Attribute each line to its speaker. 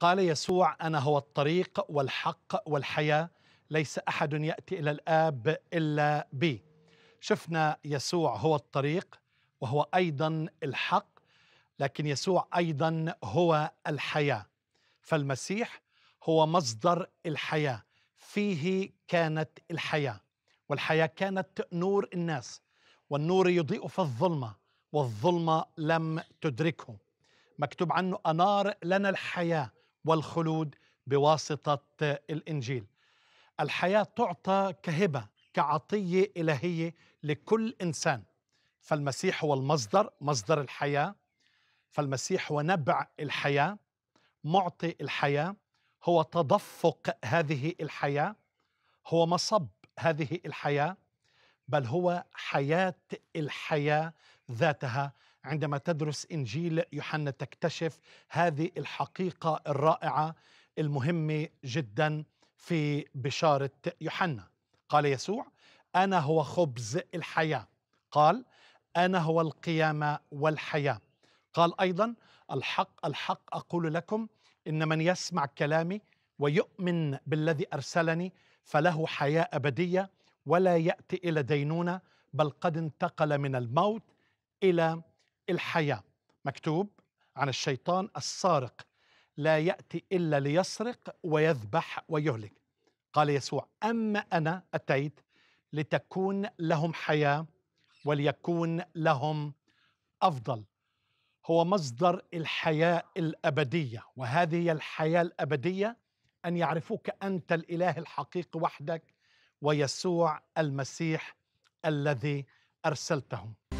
Speaker 1: قال يسوع انا هو الطريق والحق والحياه ليس احد ياتي الى الاب الا بي شفنا يسوع هو الطريق وهو ايضا الحق لكن يسوع ايضا هو الحياه فالمسيح هو مصدر الحياه فيه كانت الحياه والحياه كانت نور الناس والنور يضيء في الظلمه والظلمه لم تدركه مكتوب عنه انار لنا الحياه والخلود بواسطه الانجيل. الحياه تعطى كهبه كعطيه الهيه لكل انسان. فالمسيح هو المصدر، مصدر الحياه. فالمسيح هو نبع الحياه، معطي الحياه، هو تدفق هذه الحياه، هو مصب هذه الحياه، بل هو حياه الحياه ذاتها عندما تدرس انجيل يوحنا تكتشف هذه الحقيقه الرائعه المهمه جدا في بشاره يوحنا قال يسوع انا هو خبز الحياه قال انا هو القيامه والحياه قال ايضا الحق الحق اقول لكم ان من يسمع كلامي ويؤمن بالذي ارسلني فله حياه ابديه ولا ياتي الى دينونه بل قد انتقل من الموت الى الحياة مكتوب عن الشيطان السارق لا يأتي إلا ليسرق ويذبح ويهلك قال يسوع أما أنا أتيت لتكون لهم حياة وليكون لهم أفضل هو مصدر الحياة الأبدية وهذه الحياة الأبدية أن يعرفوك أنت الإله الحقيقي وحدك ويسوع المسيح الذي أرسلتهم